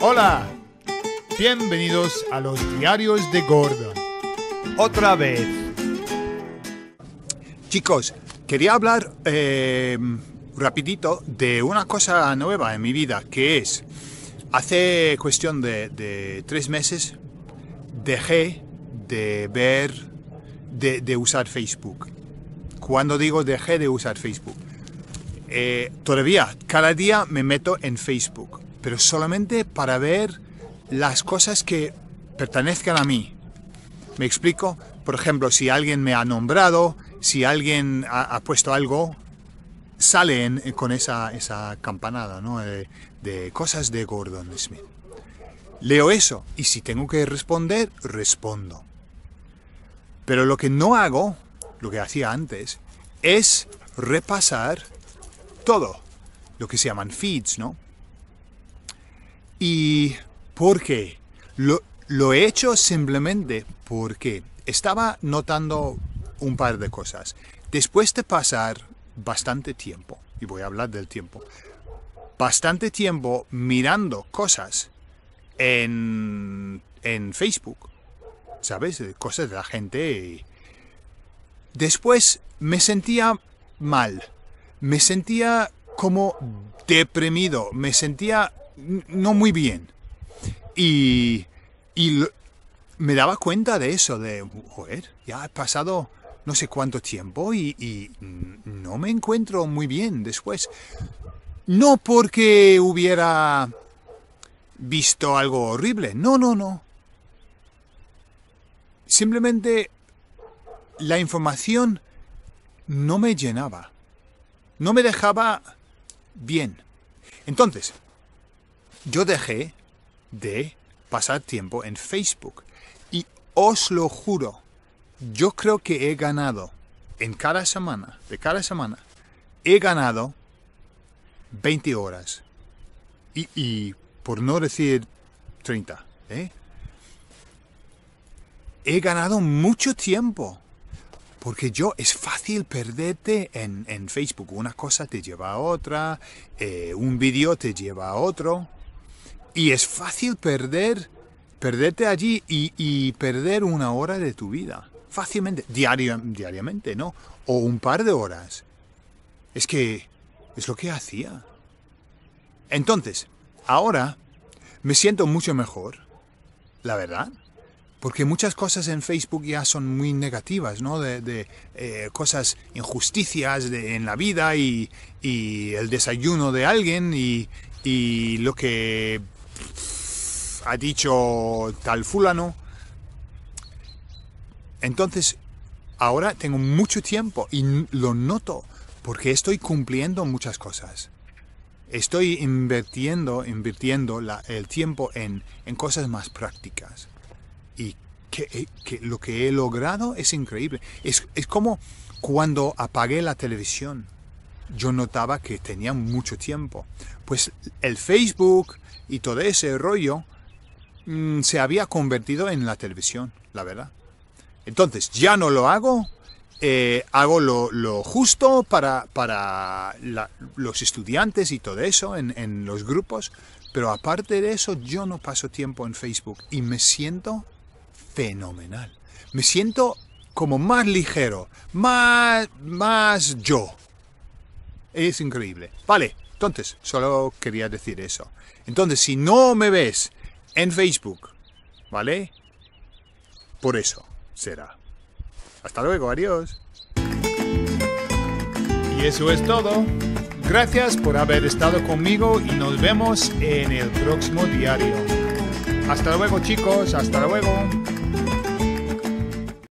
Hola, bienvenidos a los diarios de Gordon. Otra vez. Chicos, quería hablar eh, rapidito de una cosa nueva en mi vida, que es, hace cuestión de, tres meses dejé de ver, de, usar Facebook. Cuando digo dejé de usar Facebook, eh, todavía cada día me meto en Facebook pero solamente para ver las cosas que pertenezcan a mí. ¿Me explico? Por ejemplo, si alguien me ha nombrado, si alguien ha, puesto algo, sale eh, con esa, campanada ¿no? de, eh, de cosas de Gordon Smith. Leo eso y si tengo que responder, respondo. Pero lo que no hago, lo que hacía antes, es repasar todo, lo que se llaman feeds, ¿no? ¿Y por qué? Lo, he hecho simplemente porque estaba notando un par de cosas. Después de pasar bastante tiempo, y voy a hablar del tiempo, bastante tiempo mirando cosas en, en Facebook, ¿sabes? Cosas de la gente. Después me sentía mal, me sentía como deprimido, me sentía no muy bien. Y, y me daba cuenta de eso, de, joder, ya ha pasado no sé cuánto tiempo y, y no me encuentro muy bien después. No porque hubiera visto algo horrible, no, no, no. Simplemente la información no me llenaba, no me dejaba bien. Entonces, yo dejé de pasar tiempo en Facebook. Y os lo juro, yo creo que he ganado en cada semana, de cada semana, he ganado 20 horas. Y, por no decir 30, ¿eh? he ganado mucho tiempo. Porque yo, es fácil perderte en, en Facebook. Una cosa te lleva a otra, eh, un vídeo te lleva a otro. Y es fácil perder, perderte allí y, perder una hora de tu vida. Fácilmente, diario, diariamente, ¿no? O un par de horas. Es que es lo que hacía. Entonces, ahora me siento mucho mejor, la verdad. Porque muchas cosas en Facebook ya son muy negativas, ¿no? De, eh, cosas, injusticias en la vida y, el desayuno de alguien y, lo que ha dicho tal fulano. Entonces, ahora tengo mucho tiempo y lo noto porque estoy cumpliendo muchas cosas. Estoy invirtiendo, invirtiendo el tiempo en, en, cosas más prácticas. Y que, eh, que, lo que he logrado es increíble. Es, es como cuando apagué la televisión. Yo notaba que tenía mucho tiempo. Pues el Facebook y todo ese rollo Mm, se había convertido en la televisión, la verdad. Entonces, ya no lo hago, eh, hago lo, justo para, para los estudiantes y todo eso en, en los grupos, pero aparte de eso yo no paso tiempo en Facebook y me siento fenomenal. Me siento como más ligero, más, más yo. Es increíble. Vale, entonces, solo quería decir eso. Entonces, si no me ves en Facebook. ¿Vale? Por eso será. Hasta luego, adiós. Y eso es todo. Gracias por haber estado conmigo y nos vemos en el próximo diario. Hasta luego chicos, hasta luego.